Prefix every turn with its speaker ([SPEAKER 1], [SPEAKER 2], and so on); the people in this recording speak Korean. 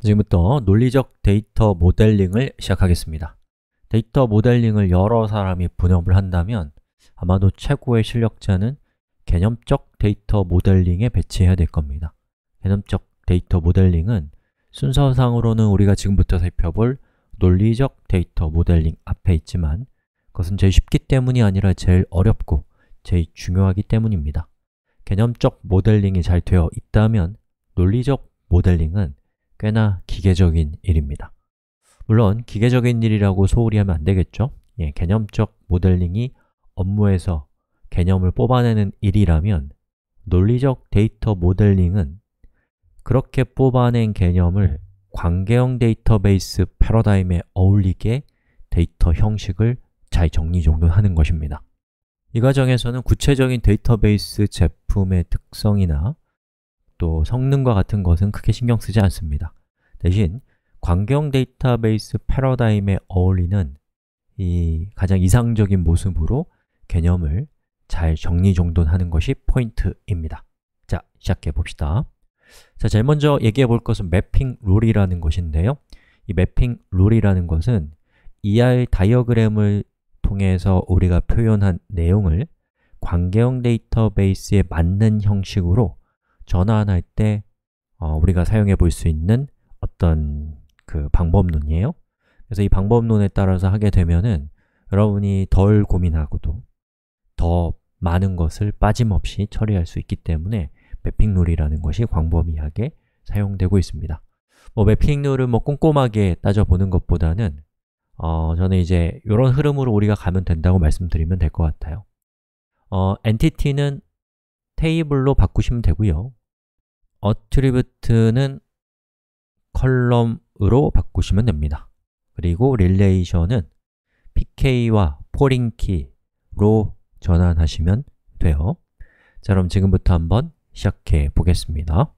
[SPEAKER 1] 지금부터 논리적 데이터 모델링을 시작하겠습니다. 데이터 모델링을 여러 사람이 분업을 한다면 아마도 최고의 실력자는 개념적 데이터 모델링에 배치해야 될 겁니다. 개념적 데이터 모델링은 순서상으로는 우리가 지금부터 살펴볼 논리적 데이터 모델링 앞에 있지만 그것은 제일 쉽기 때문이 아니라 제일 어렵고 제일 중요하기 때문입니다. 개념적 모델링이 잘 되어 있다면 논리적 모델링은 꽤나 기계적인 일입니다 물론 기계적인 일이라고 소홀히 하면 안 되겠죠 예, 개념적 모델링이 업무에서 개념을 뽑아내는 일이라면 논리적 데이터 모델링은 그렇게 뽑아낸 개념을 관계형 데이터베이스 패러다임에 어울리게 데이터 형식을 잘 정리정돈하는 것입니다 이 과정에서는 구체적인 데이터베이스 제품의 특성이나 또 성능과 같은 것은 크게 신경 쓰지 않습니다. 대신 광경 데이터베이스 패러다임에 어울리는 이 가장 이상적인 모습으로 개념을 잘 정리정돈하는 것이 포인트입니다. 자, 시작해 봅시다. 자, 제일 먼저 얘기해 볼 것은 매핑 룰이라는 것인데요. 이 매핑 룰이라는 것은 ER 다이어그램을 통해서 우리가 표현한 내용을 광경 데이터베이스에 맞는 형식으로 전환할 때 어, 우리가 사용해 볼 수 있는 어떤 그 방법론이에요. 그래서 이 방법론에 따라서 하게 되면은 여러분이 덜 고민하고도 더 많은 것을 빠짐없이 처리할 수 있기 때문에 매핑룰이라는 것이 광범위하게 사용되고 있습니다. 뭐 매핑룰을 뭐 꼼꼼하게 따져보는 것보다는 어, 저는 이제 이런 흐름으로 우리가 가면 된다고 말씀드리면 될 것 같아요. 어, entity는 테이블로 바꾸시면 되고요. 어트리뷰트는 컬럼으로 바꾸시면 됩니다. 그리고 릴레이션은 pk와 포링키로 전환하시면 돼요. 자, 그럼 지금부터 한번 시작해 보겠습니다.